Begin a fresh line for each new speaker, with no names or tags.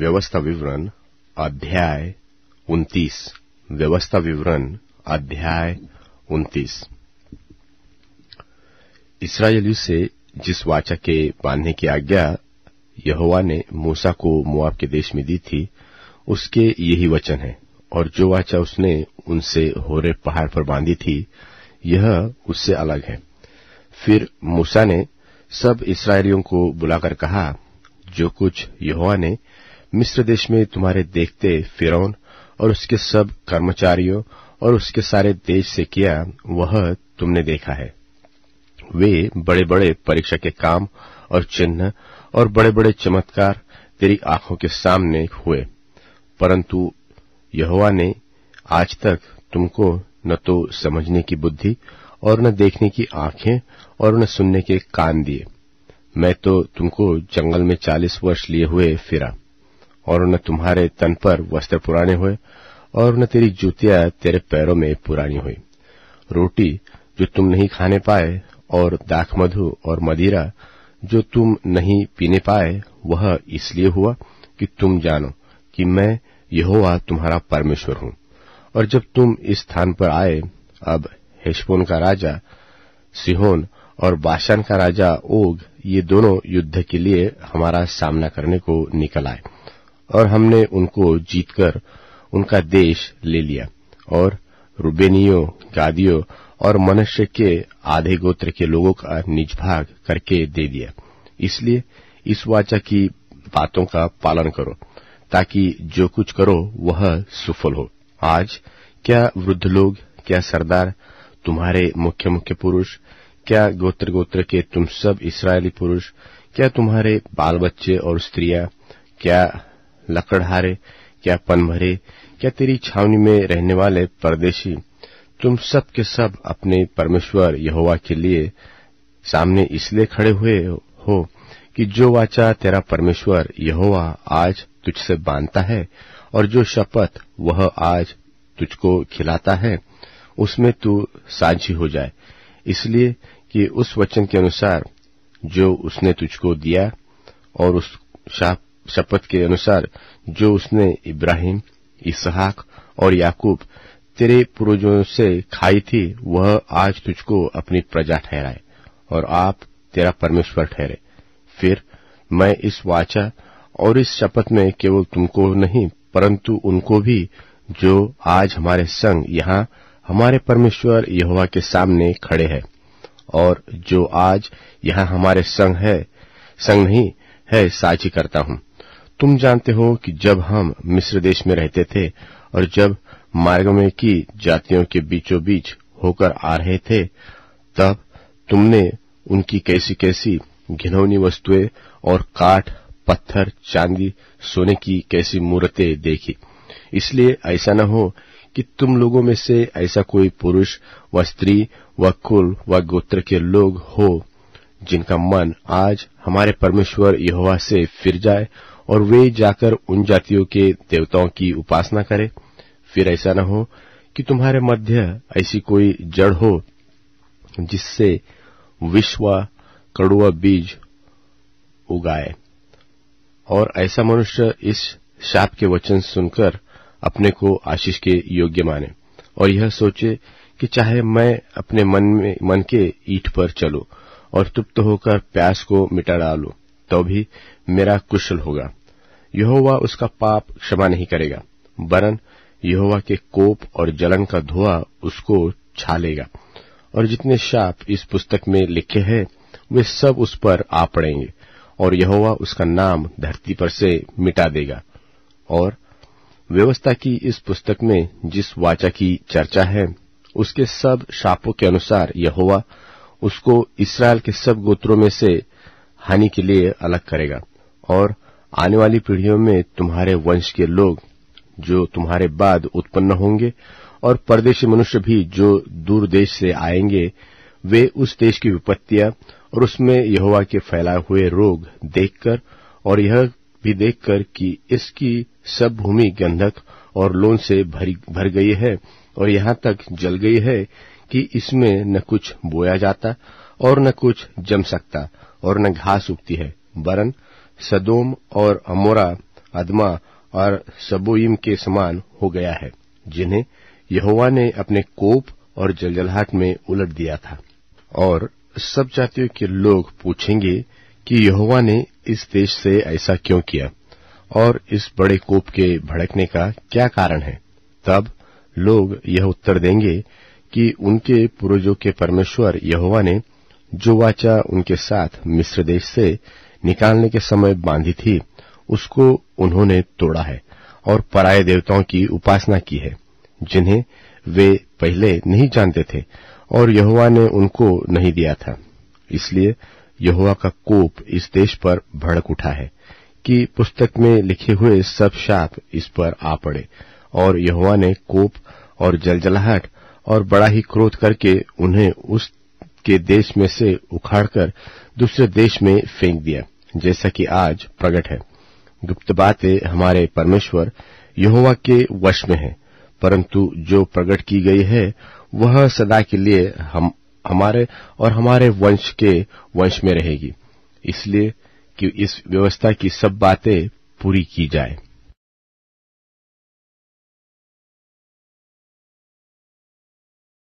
व्यवस्था विवरण अध्याय उन्तीस व्यवस्था विवरण अध्याय उन्तीस इसराइलियों से जिस वाचा के बांधने की आज्ञा यहोवा ने मूसा को मुआब के देश में दी थी उसके यही वचन है और जो वाचा उसने उनसे होरे पहाड़ पर बांधी थी यह उससे अलग है फिर मूसा ने सब इसराइलियों को बुलाकर कहा जो कुछ यहोवा ने मिस्र देश में तुम्हारे देखते फिरौन और उसके सब कर्मचारियों और उसके सारे देश से किया वह तुमने देखा है वे बड़े बड़े परीक्षा के काम और चिन्ह और बड़े बड़े चमत्कार तेरी आंखों के सामने हुए परंतु यहोवा ने आज तक तुमको न तो समझने की बुद्धि और न देखने की आंखें और न सुनने के कान दिए मैं तो तुमको जंगल में चालीस वर्ष लिए हुए फिरा और न तुम्हारे तन पर वस्त्र पुराने हुए और न तेरी जूतियां तेरे पैरों में पुरानी हुई रोटी जो तुम नहीं खाने पाए और दाख मधु और मदिरा जो तुम नहीं पीने पाए वह इसलिए हुआ कि तुम जानो कि मैं यहोवा तुम्हारा परमेश्वर हूं और जब तुम इस स्थान पर आए अब हेशपोन का राजा सिहोन और बाशान का राजा ओग ये दोनों युद्ध के लिए हमारा सामना करने को निकल आए और हमने उनको जीतकर उनका देश ले लिया और रूबेनियों गादियों और मनुष्य के आधे गोत्र के लोगों का निज भाग करके दे दिया इसलिए इस वाचा की बातों का पालन करो ताकि जो कुछ करो वह सफल हो आज क्या वृद्ध लोग क्या सरदार तुम्हारे मुख्य मुख्य पुरुष क्या गोत्र गोत्र के तुम सब इसराइली पुरुष क्या तुम्हारे बाल बच्चे और स्त्रियां क्या लकड़हारे क्या पनभरे क्या तेरी छावनी में रहने वाले परदेशी तुम सब के सब अपने परमेश्वर यहोवा के लिए सामने इसलिए खड़े हुए हो कि जो वाचा तेरा परमेश्वर यहोवा आज तुझसे बांधता है और जो शपथ वह आज तुझको खिलाता है उसमें तू साझी हो जाए इसलिए कि उस वचन के अनुसार जो उसने तुझको दिया और उस शाप शपथ के अनुसार जो उसने इब्राहिम इसहाक और याकूब तेरे पूर्वजों से खाई थी वह आज तुझको अपनी प्रजा ठहराए और आप तेरा परमेश्वर ठहरे फिर मैं इस वाचा और इस शपथ में केवल तुमको नहीं परंतु उनको भी जो आज हमारे संग यहां हमारे परमेश्वर यहोवा के सामने खड़े हैं और जो आज यहां हमारे संग है संग नहीं है साझी करता हूं तुम जानते हो कि जब हम मिस्र देश में रहते थे और जब में की जातियों के बीचों बीच होकर आ रहे थे तब तुमने उनकी कैसी कैसी घिनौनी वस्तुएं और काठ पत्थर चांदी सोने की कैसी मूर्तें देखी इसलिए ऐसा न हो कि तुम लोगों में से ऐसा कोई पुरुष व स्त्री व कुल व गोत्र के लोग हो जिनका मन आज हमारे परमेश्वर यहोवा से फिर जाए और वे जाकर उन जातियों के देवताओं की उपासना करें फिर ऐसा न हो कि तुम्हारे मध्य ऐसी कोई जड़ हो जिससे विश्व कड़ुआ बीज उगाए और ऐसा मनुष्य इस शाप के वचन सुनकर अपने को आशीष के योग्य माने और यह सोचे कि चाहे मैं अपने मन में मन के ईट पर चलूं और तृप्त होकर प्यास को मिटा डालूं तो भी मेरा कुशल होगा यहोवा उसका पाप क्षमा नहीं करेगा वरन यहोवा के कोप और जलन का धुआं उसको छालेगा और जितने शाप इस पुस्तक में लिखे हैं वे सब उस पर आ पड़ेंगे और यहोवा उसका नाम धरती पर से मिटा देगा और व्यवस्था की इस पुस्तक में जिस वाचा की चर्चा है उसके सब शापों के अनुसार यहोवा उसको इसराइल के सब गोत्रों में से हानि के लिए अलग करेगा और आने वाली पीढ़ियों में तुम्हारे वंश के लोग जो तुम्हारे बाद उत्पन्न होंगे और परदेशी मनुष्य भी जो दूर देश से आएंगे वे उस देश की विपत्तियां और उसमें यहोवा के फैलाए हुए रोग देखकर और यह भी देखकर कि इसकी सब भूमि गंधक और लोन से भर गई है और यहां तक जल गई है कि इसमें न कुछ बोया जाता और न कुछ जम सकता और न घास उगती है वरन सदोम और अमोरा अदमा और सबोइम के समान हो गया है जिन्हें यहोवा ने अपने कोप और जलजलाहट में उलट दिया था और सब जातियों के लोग पूछेंगे कि यहोवा ने इस देश से ऐसा क्यों किया और इस बड़े कोप के भड़कने का क्या कारण है तब लोग यह उत्तर देंगे कि उनके पूर्वजों के परमेश्वर यहोवा ने जो वाचा उनके साथ मिस्र देश से निकालने के समय बांधी थी उसको उन्होंने तोड़ा है और पराये देवताओं की उपासना की है जिन्हें वे पहले नहीं जानते थे और यहुआ ने उनको नहीं दिया था इसलिए यहुआ का कोप इस देश पर भड़क उठा है कि पुस्तक में लिखे हुए सब शाप इस पर आ पड़े और यहुआ ने कोप और जलजलाहट और बड़ा ही क्रोध करके उन्हें उस के देश में से उखाड़कर दूसरे देश में फेंक दिया जैसा कि आज प्रकट है गुप्त बातें हमारे परमेश्वर यहोवा के वश में हैं परंतु जो प्रकट की गई है वह सदा के लिए हम हमारे और हमारे वंश के वंश में रहेगी इसलिए कि इस व्यवस्था की सब बातें पूरी की जाएं